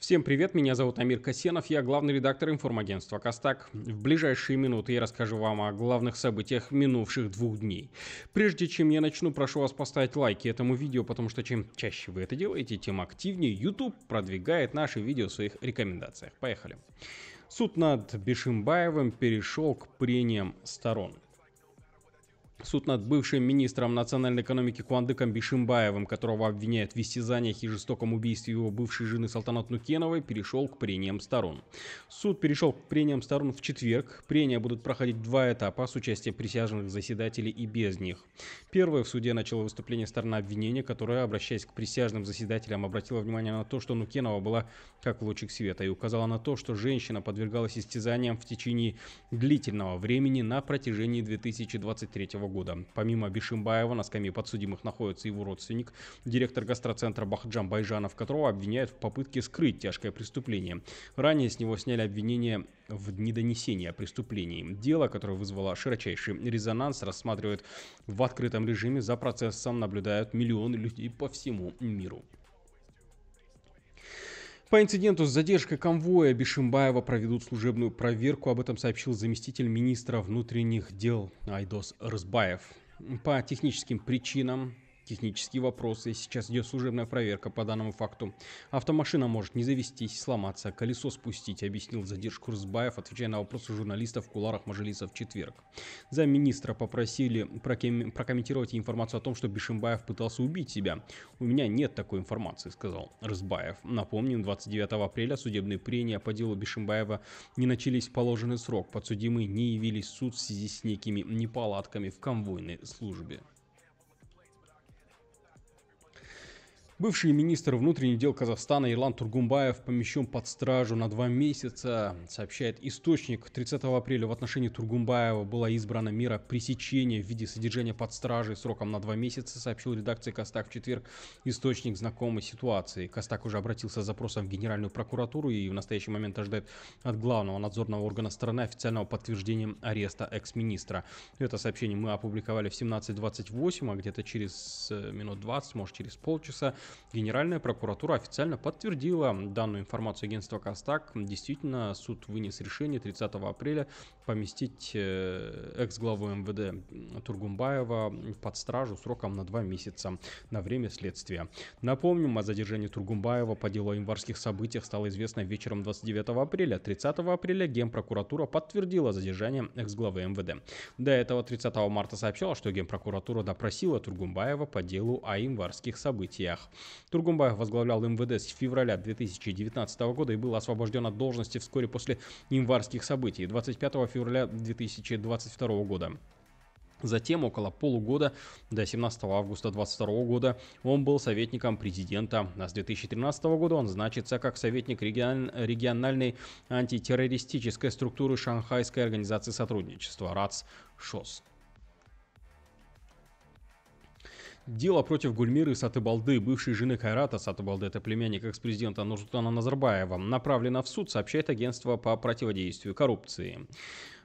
Всем привет, меня зовут Амир Касенов, я главный редактор информагентства «Костак». В ближайшие минуты я расскажу вам о главных событиях минувших двух дней. Прежде чем я начну, прошу вас поставить лайки этому видео, потому что чем чаще вы это делаете, тем активнее YouTube продвигает наши видео в своих рекомендациях. Поехали. Суд над Бешимбаевым перешел к прениям сторон. Суд над бывшим министром национальной экономики Куандыком Бишимбаевым, которого обвиняют в истязаниях и жестоком убийстве его бывшей жены Салтанат Нукеновой, перешел к прениям сторон. Суд перешел к прениям сторон в четверг. Прения будут проходить два этапа с участием присяжных заседателей и без них. Первое в суде начало выступление сторона обвинения, которая, обращаясь к присяжным заседателям, обратила внимание на то, что Нукенова была как лучик света и указала на то, что женщина подвергалась истязаниям в течение длительного времени на протяжении 2023 года года. Помимо Бишимбаева на скамье подсудимых находится его родственник, директор гастроцентра Бахджам Байжанов, которого обвиняют в попытке скрыть тяжкое преступление. Ранее с него сняли обвинение в недонесении о преступлении. Дело, которое вызвало широчайший резонанс, рассматривают в открытом режиме. За процессом наблюдают миллионы людей по всему миру. По инциденту с задержкой конвоя Бишимбаева проведут служебную проверку. Об этом сообщил заместитель министра внутренних дел Айдос Рызбаев. По техническим причинам Технические вопросы. Сейчас идет служебная проверка по данному факту. Автомашина может не завестись, сломаться, колесо спустить, объяснил задержку Рзбаев, отвечая на вопросы журналистов в куларах Мажилиса в четверг. Замминистра попросили прокомментировать информацию о том, что Бишимбаев пытался убить себя. У меня нет такой информации, сказал Рзбаев. Напомним, 29 апреля судебные прения по делу Бишимбаева не начались в положенный срок. Подсудимые не явились в суд в связи с некими неполадками в конвойной службе. Бывший министр внутренних дел Казахстана Ирлан Тургумбаев помещен под стражу на два месяца, сообщает источник. 30 апреля в отношении Тургумбаева была избрана мера пресечения в виде содержания под стражей сроком на два месяца, сообщил редакции Костак в четверг источник знакомой ситуации. Костак уже обратился с запросом в Генеральную прокуратуру и в настоящий момент ожидает от главного надзорного органа страны официального подтверждения ареста экс-министра. Это сообщение мы опубликовали в 17.28, а где-то через э, минут 20, может через полчаса Генеральная прокуратура официально подтвердила данную информацию агентства Костак. Действительно, суд вынес решение 30 апреля поместить э, экс-главу МВД Тургумбаева под стражу сроком на два месяца на время следствия. Напомним, о задержании Тургумбаева по делу о январских событиях стало известно вечером 29 апреля. 30 апреля Генпрокуратура подтвердила задержание экс-главы МВД. До этого 30 марта сообщала, что Генпрокуратура допросила Тургумбаева по делу о январских событиях. Тургумбаев возглавлял МВД с февраля 2019 года и был освобожден от должности вскоре после январских событий. 25 февраля февраля 2022 года. Затем около полугода до 17 августа 2022 года он был советником президента, а с 2013 года он значится как советник региональной антитеррористической структуры Шанхайской организации сотрудничества РАЦ ШОС. Дело против Гульмиры Сатыбалды, бывшей жены Кайрата Сатыбалды, это племянник экс-президента Нурсултана Назарбаева, направлено в суд, сообщает агентство по противодействию коррупции.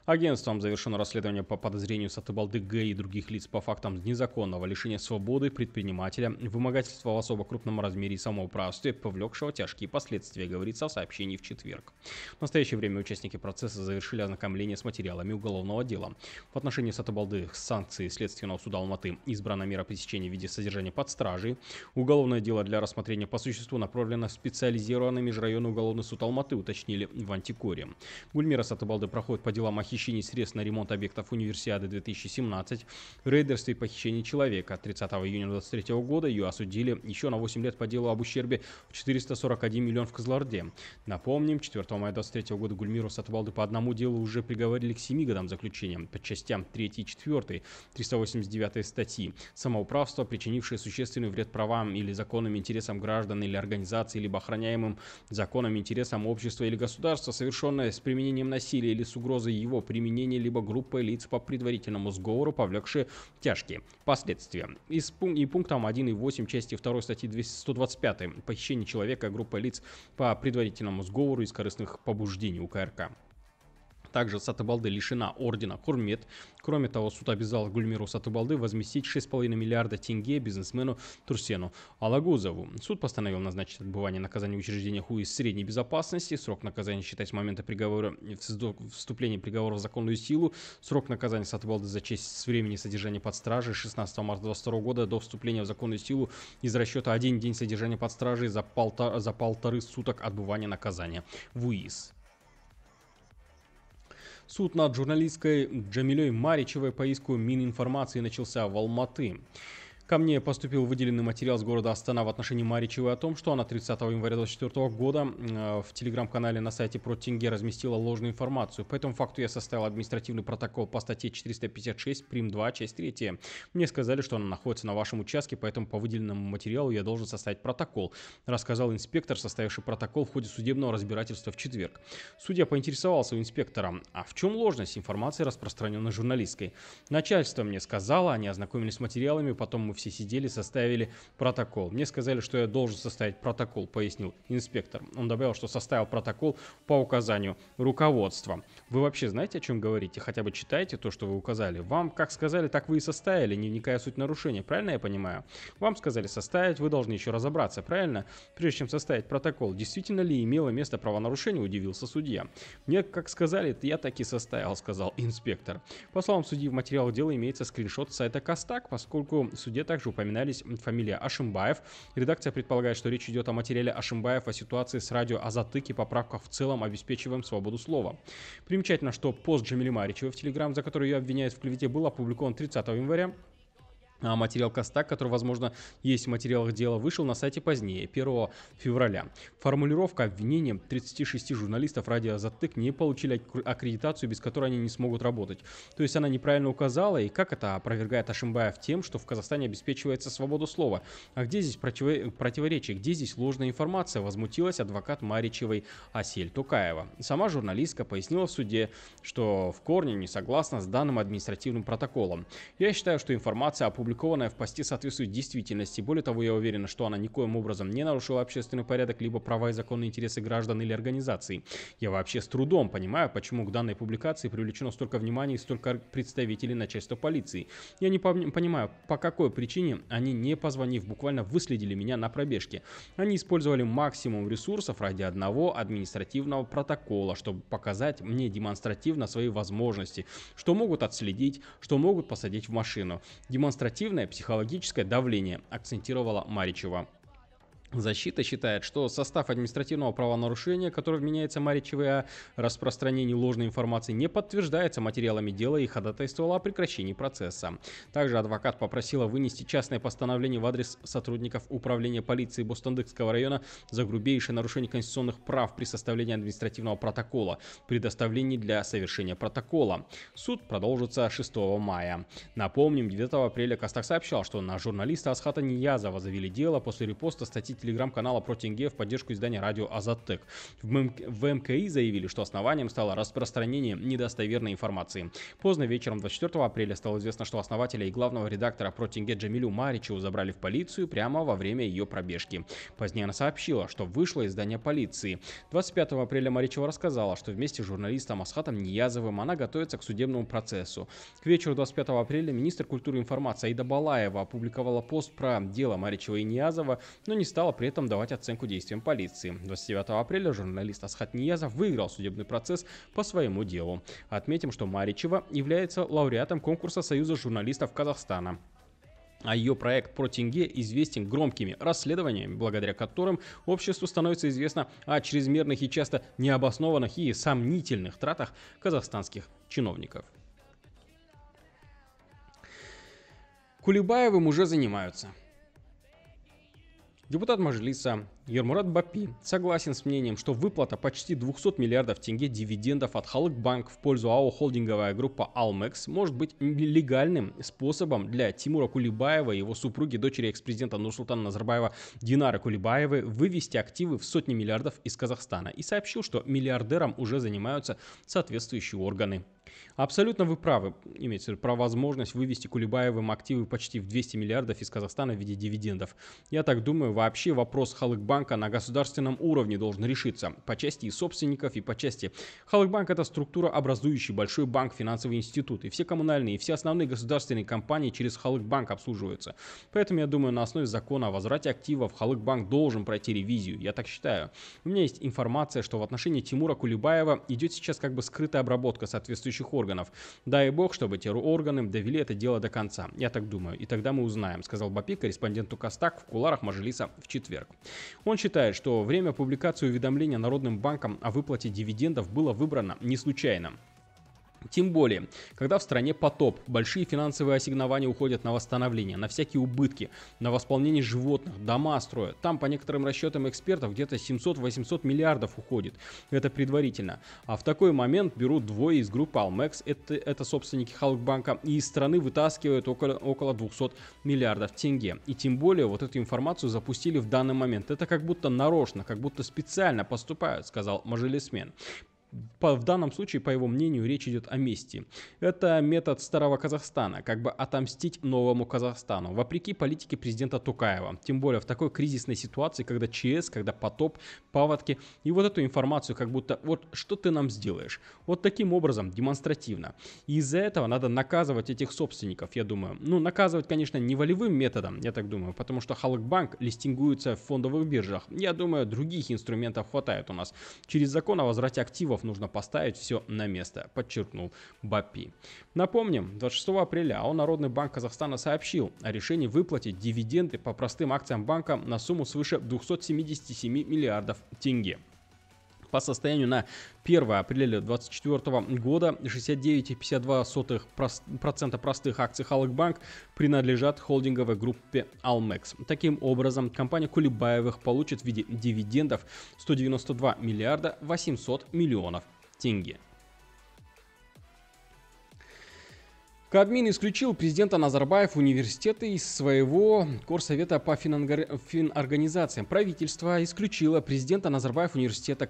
Агентством завершено расследование по подозрению Сатыбалды Г. и других лиц по фактам незаконного лишения свободы предпринимателя, вымогательства в особо крупном размере и самоуправстве, повлекшего тяжкие последствия, говорится в сообщении в четверг. В настоящее время участники процесса завершили ознакомление с материалами уголовного дела. В отношении Сатыбалды санкции Следственного суда Алматы избрана мера пресечения в виде содержания под стражей. Уголовное дело для рассмотрения по существу направлено в специализированный межрайонный уголовный суд Алматы, уточнили в Антикоре. Гульмира Сатыбалды проходит по делам Ахи похищении средств на ремонт объектов Универсиады 2017, рейдерстве и похищении человека. 30 июня 2023 года ее осудили еще на 8 лет по делу об ущербе в 441 миллион в Казларде. Напомним, 4 мая 2023 года Гульмиру Сатвалды по одному делу уже приговорили к 7 годам заключения по частям 3 и 4, 389 статьи. Самоуправство, причинившее существенный вред правам или законным интересам граждан или организации, либо охраняемым законом интересам общества или государства, совершенное с применением насилия или с угрозой его применение либо группы лиц по предварительному сговору, повлекшие тяжкие последствия. Из, пунк и пунктом 1.8 части 2 статьи 125 «Похищение человека группы лиц по предварительному сговору из корыстных побуждений УКРК». Также Сатыбалды лишена ордена Курмет. Кроме того, суд обязал Гульмиру Сатыбалды возместить 6,5 миллиарда тенге бизнесмену Турсену Алагузову. Суд постановил назначить отбывание наказания в учреждениях УИС средней безопасности. Срок наказания считать с момента приговора вступления приговора в законную силу. Срок наказания Сатыбалды за честь с времени содержания под стражей 16 марта 2022 года до вступления в законную силу из расчета один день содержания под стражей за, полтора, за полторы суток отбывания наказания в УИС. Суд над журналисткой Джамилей Маричевой по иску Мининформации начался в Алматы. Ко мне поступил выделенный материал с города Астана в отношении Маричевой о том, что она 30 января 2024 года э, в телеграм-канале на сайте про тенге разместила ложную информацию. По этому факту я составил административный протокол по статье 456 прим 2 часть 3. Мне сказали, что она находится на вашем участке, поэтому по выделенному материалу я должен составить протокол, рассказал инспектор, составивший протокол в ходе судебного разбирательства в четверг. Судья поинтересовался у инспектора, а в чем ложность информации, распространенной журналисткой. Начальство мне сказало, они ознакомились с материалами, потом мы все все сидели, составили протокол. Мне сказали, что я должен составить протокол, пояснил инспектор. Он добавил, что составил протокол по указанию руководства. Вы вообще знаете, о чем говорите? Хотя бы читайте то, что вы указали. Вам как сказали, так вы и составили, не вникая в суть нарушения. Правильно я понимаю? Вам сказали составить, вы должны еще разобраться, правильно? Прежде чем составить протокол, действительно ли имело место правонарушение, удивился судья. Мне как сказали, я так и составил, сказал инспектор. По словам судьи, в материалах дела имеется скриншот сайта Костак, поскольку судья также упоминались фамилия Ашимбаев. Редакция предполагает, что речь идет о материале Ашимбаев о ситуации с радио о затыке, поправках в целом, обеспечиваем свободу слова. Примечательно, что пост Джамили Маричева в Телеграм, за который ее обвиняют в клевете, был опубликован 30 января а материал Костак, который, возможно, есть в материалах дела, вышел на сайте позднее, 1 февраля. Формулировка обвинения 36 журналистов радио «Затык» не получили аккредитацию, без которой они не смогут работать. То есть она неправильно указала, и как это опровергает Ашимбаев тем, что в Казахстане обеспечивается свобода слова? А где здесь против... противоречие? Где здесь ложная информация? Возмутилась адвокат Маричевой Асель Тукаева. Сама журналистка пояснила в суде, что в корне не согласна с данным административным протоколом. Я считаю, что информация опубликована опубликованная в посте соответствует действительности. Более того, я уверен, что она никоим образом не нарушила общественный порядок, либо права и законные интересы граждан или организаций. Я вообще с трудом понимаю, почему к данной публикации привлечено столько внимания и столько представителей начальства полиции. Я не понимаю, по какой причине они, не позвонив, буквально выследили меня на пробежке. Они использовали максимум ресурсов ради одного административного протокола, чтобы показать мне демонстративно свои возможности, что могут отследить, что могут посадить в машину. Демонстративно коллективное психологическое давление, акцентировала Маричева. Защита считает, что состав административного правонарушения, которое вменяется Маре ЧВА, распространение ложной информации не подтверждается материалами дела и ходатайствовала о прекращении процесса. Также адвокат попросила вынести частное постановление в адрес сотрудников управления полиции Бостандыкского района за грубейшее нарушение конституционных прав при составлении административного протокола, предоставлении для совершения протокола. Суд продолжится 6 мая. Напомним, 9 апреля Костак сообщал, что на журналиста Асхата Нияза завели дело после репоста статьи телеграм-канала «Протенгея» в поддержку издания радио «Азаттек». В, МКИ заявили, что основанием стало распространение недостоверной информации. Поздно вечером 24 апреля стало известно, что основателя и главного редактора «Протенгея» Джамилю Маричеву забрали в полицию прямо во время ее пробежки. Позднее она сообщила, что вышло из здания полиции. 25 апреля Маричева рассказала, что вместе с журналистом Асхатом Ниязовым она готовится к судебному процессу. К вечеру 25 апреля министр культуры и информации Аида Балаева опубликовала пост про дело Маричева и Ниязова, но не стала при этом давать оценку действиям полиции. 29 апреля журналист Асхат Ниязов выиграл судебный процесс по своему делу. Отметим, что Маричева является лауреатом конкурса Союза журналистов Казахстана. А ее проект про тенге известен громкими расследованиями, благодаря которым обществу становится известно о чрезмерных и часто необоснованных и сомнительных тратах казахстанских чиновников. Кулебаевым уже занимаются депутат Мажилиса Ермурат Бапи согласен с мнением, что выплата почти 200 миллиардов тенге дивидендов от Халыкбанк в пользу АО холдинговая группа Almex может быть легальным способом для Тимура Кулибаева и его супруги, дочери экс-президента Нурсултана Назарбаева Динары Кулибаевой, вывести активы в сотни миллиардов из Казахстана и сообщил, что миллиардерам уже занимаются соответствующие органы. Абсолютно вы правы, имеется в виду про возможность вывести Кулибаевым активы почти в 200 миллиардов из Казахстана в виде дивидендов. Я так думаю, вообще вопрос Халыкбанк Халыкбанка на государственном уровне должен решиться по части и собственников, и по части. Халыкбанк это структура, образующий большой банк, финансовый институт. И все коммунальные, и все основные государственные компании через Халыкбанк обслуживаются. Поэтому я думаю, на основе закона о возврате активов Халыкбанк должен пройти ревизию. Я так считаю. У меня есть информация, что в отношении Тимура Кулебаева идет сейчас как бы скрытая обработка соответствующих органов. Дай бог, чтобы те органы довели это дело до конца. Я так думаю. И тогда мы узнаем, сказал Бапи корреспонденту Костак в куларах Мажилиса в четверг. Он считает, что время публикации уведомления Народным банком о выплате дивидендов было выбрано не случайно. Тем более, когда в стране потоп, большие финансовые ассигнования уходят на восстановление, на всякие убытки, на восполнение животных, дома строят. Там, по некоторым расчетам экспертов, где-то 700-800 миллиардов уходит. Это предварительно. А в такой момент берут двое из группы Almex, это, это собственники Халкбанка, и из страны вытаскивают около, около 200 миллиардов тенге. И тем более, вот эту информацию запустили в данный момент. Это как будто нарочно, как будто специально поступают, сказал мажилисмен по, в данном случае, по его мнению, речь идет о мести. Это метод старого Казахстана, как бы отомстить новому Казахстану, вопреки политике президента Тукаева. Тем более в такой кризисной ситуации, когда ЧС, когда потоп, паводки. И вот эту информацию как будто вот что ты нам сделаешь. Вот таким образом, демонстративно. И из-за этого надо наказывать этих собственников, я думаю. Ну, наказывать, конечно, не волевым методом, я так думаю, потому что Халыкбанк листингуется в фондовых биржах. Я думаю, других инструментов хватает у нас. Через закон о возврате активов нужно поставить все на место, подчеркнул Бапи. Напомним, 26 апреля АО Народный банк Казахстана сообщил о решении выплатить дивиденды по простым акциям банка на сумму свыше 277 миллиардов тенге по состоянию на 1 апреля 2024 года 69,52% простых акций Халакбанк принадлежат холдинговой группе Almex. Таким образом, компания Кулебаевых получит в виде дивидендов 192 миллиарда 800 миллионов тенге. Кабмин исключил президента Назарбаев университета из своего Корсовета по финорганизациям. Правительство исключило президента Назарбаев университета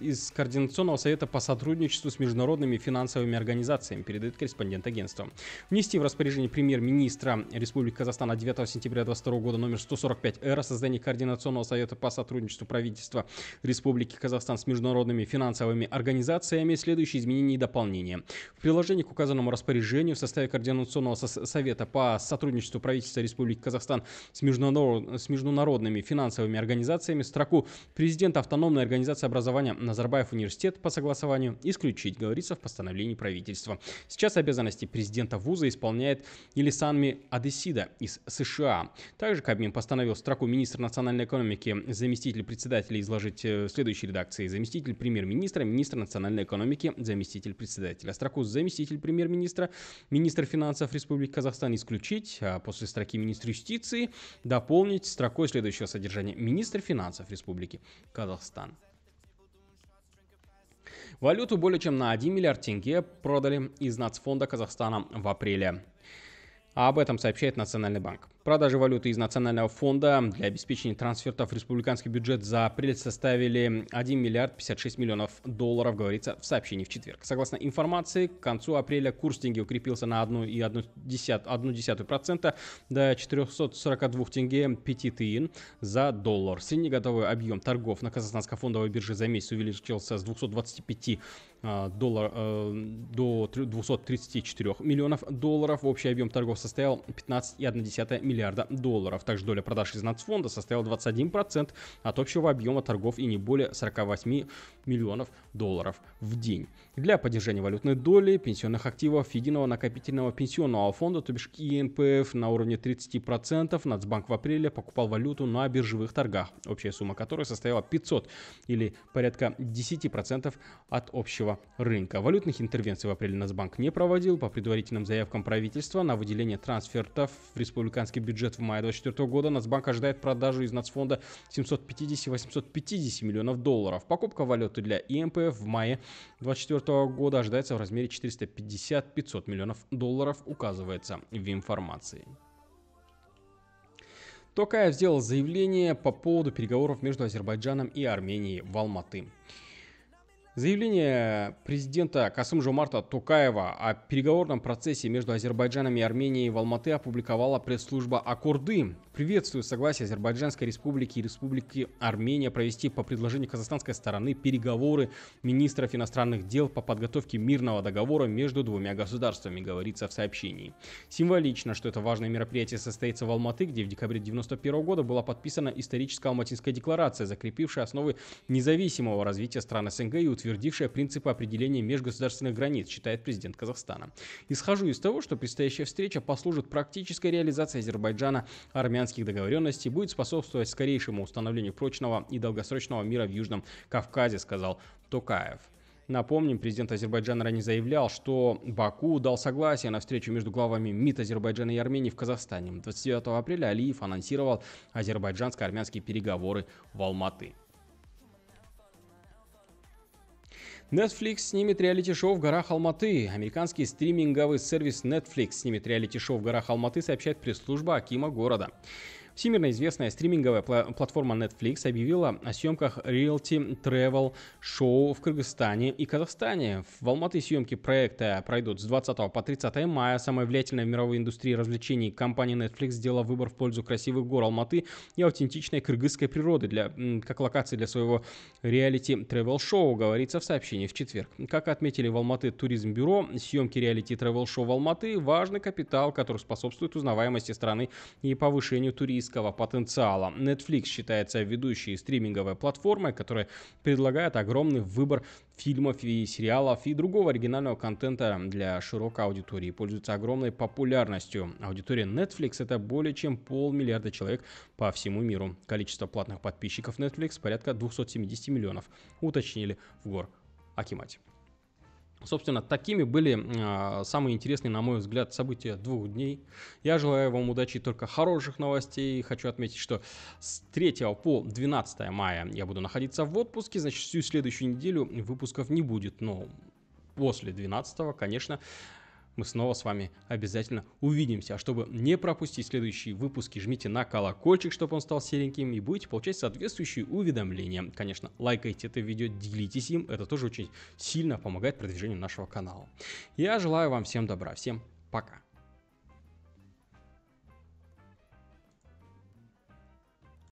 из Координационного совета по сотрудничеству с международными финансовыми организациями, передает корреспондент агентства. Внести в распоряжение премьер-министра Республики Казахстан от 9 сентября 2022 года номер 145-Р о создании Координационного совета по сотрудничеству правительства Республики Казахстан с международными финансовыми организациями следующие изменения и дополнения. В приложении к указанному распоряжению в составе составе Координационного совета по сотрудничеству правительства Республики Казахстан с, международ... с международными финансовыми организациями строку президента автономной организации образования Назарбаев университет по согласованию исключить, говорится в постановлении правительства. Сейчас обязанности президента вуза исполняет Елисанми Адесида из США. Также Кабмин постановил строку министра национальной экономики, заместитель председателя изложить э, в следующей редакции. Заместитель премьер-министра, министр национальной экономики, заместитель председателя. Строку заместитель премьер-министра, министр министр финансов Республики Казахстан исключить, а после строки министр юстиции дополнить строкой следующего содержания. Министр финансов Республики Казахстан. Валюту более чем на 1 миллиард тенге продали из Нацфонда Казахстана в апреле. А об этом сообщает Национальный банк. Продажи валюты из Национального фонда для обеспечения трансфертов в республиканский бюджет за апрель составили 1 миллиард 56 миллионов долларов, говорится в сообщении в четверг. Согласно информации, к концу апреля курс тенге укрепился на 1,1% до 442 тенге 5 тиин за доллар. Среднегодовой объем торгов на казахстанской фондовой бирже за месяц увеличился с 225 э, доллар, э, до 234 миллионов долларов. Общий объем торгов составил 15,1 миллиона миллиарда долларов. Также доля продаж из нацфонда составила 21% от общего объема торгов и не более 48 миллионов долларов в день. Для поддержания валютной доли пенсионных активов единого накопительного пенсионного фонда, то бишь ИНПФ, на уровне 30% Нацбанк в апреле покупал валюту на биржевых торгах, общая сумма которой составила 500 или порядка 10% от общего рынка. Валютных интервенций в апреле Нацбанк не проводил. По предварительным заявкам правительства на выделение трансфертов в республиканский бюджет в мае 2024 года Нацбанк ожидает продажу из нацфонда 750-850 миллионов долларов. Покупка валюты для ИМПФ в мае 2024 года ожидается в размере 450-500 миллионов долларов, указывается в информации. Токаев сделал заявление по поводу переговоров между Азербайджаном и Арменией в Алматы. Заявление президента Касым Жомарта Тукаева о переговорном процессе между Азербайджаном и Арменией в Алматы опубликовала пресс-служба Аккорды. Приветствую согласие Азербайджанской республики и республики Армения провести по предложению казахстанской стороны переговоры министров иностранных дел по подготовке мирного договора между двумя государствами, говорится в сообщении. Символично, что это важное мероприятие состоится в Алматы, где в декабре 1991 года была подписана историческая Алматинская декларация, закрепившая основы независимого развития стран СНГ и утвердившая принципы определения межгосударственных границ, считает президент Казахстана. Исхожу из того, что предстоящая встреча послужит практической реализации Азербайджана армян тихоокеанских договоренностей будет способствовать скорейшему установлению прочного и долгосрочного мира в Южном Кавказе, сказал Токаев. Напомним, президент Азербайджана ранее заявлял, что Баку дал согласие на встречу между главами МИД Азербайджана и Армении в Казахстане. 29 апреля Алиев анонсировал азербайджанско-армянские переговоры в Алматы. Netflix снимет реалити-шоу в горах Алматы. Американский стриминговый сервис Netflix снимет реалити-шоу в горах Алматы, сообщает пресс-служба Акима города. Всемирно известная стриминговая платформа Netflix объявила о съемках Realty Travel Show в Кыргызстане и Казахстане. В Алматы съемки проекта пройдут с 20 по 30 мая. Самая влиятельная в мировой индустрии развлечений компания Netflix сделала выбор в пользу красивых гор Алматы и аутентичной кыргызской природы для, как локации для своего реалити-тревел-шоу, говорится в сообщении в четверг. Как отметили в Алматы туризм-бюро, съемки реалити-тревел-шоу в Алматы – важный капитал, который способствует узнаваемости страны и повышению туризма российского потенциала. Netflix считается ведущей стриминговой платформой, которая предлагает огромный выбор фильмов и сериалов и другого оригинального контента для широкой аудитории. Пользуется огромной популярностью. Аудитория Netflix это более чем полмиллиарда человек по всему миру. Количество платных подписчиков Netflix порядка 270 миллионов, уточнили в гор Акимате. Собственно, такими были э, самые интересные, на мой взгляд, события двух дней. Я желаю вам удачи и только хороших новостей. Хочу отметить, что с 3 по 12 мая я буду находиться в отпуске, значит, всю следующую неделю выпусков не будет, но после 12, конечно, мы снова с вами обязательно увидимся. А чтобы не пропустить следующие выпуски, жмите на колокольчик, чтобы он стал сереньким, и будете получать соответствующие уведомления. Конечно, лайкайте это видео, делитесь им, это тоже очень сильно помогает продвижению нашего канала. Я желаю вам всем добра, всем пока.